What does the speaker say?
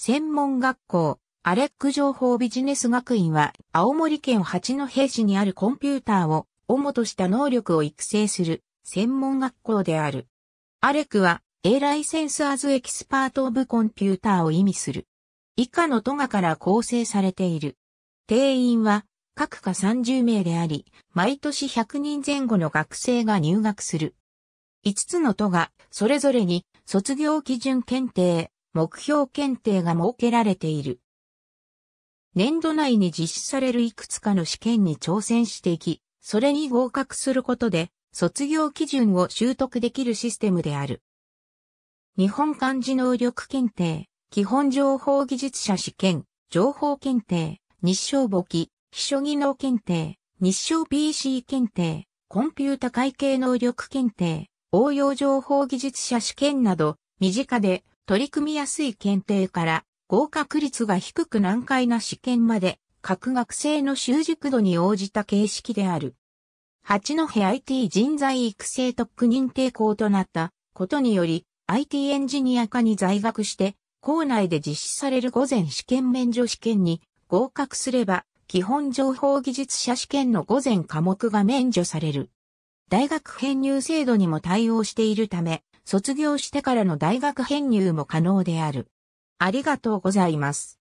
専門学校、アレック情報ビジネス学院は、青森県八戸市にあるコンピューターを、主とした能力を育成する、専門学校である。アレックは、A ライセンスアズエキスパートオブコンピューターを意味する。以下の都がから構成されている。定員は、各科30名であり、毎年100人前後の学生が入学する。5つの都が、それぞれに、卒業基準検定、目標検定が設けられている。年度内に実施されるいくつかの試験に挑戦していき、それに合格することで、卒業基準を習得できるシステムである。日本漢字能力検定、基本情報技術者試験、情報検定、日照簿記、秘書技能検定、日照 PC 検定、コンピュータ会計能力検定、応用情報技術者試験など、身近で取り組みやすい検定から合格率が低く難解な試験まで各学生の習熟度に応じた形式である。八戸 IT 人材育成特区認定校となったことにより IT エンジニア科に在学して校内で実施される午前試験免除試験に合格すれば基本情報技術者試験の午前科目が免除される。大学編入制度にも対応しているため、卒業してからの大学編入も可能である。ありがとうございます。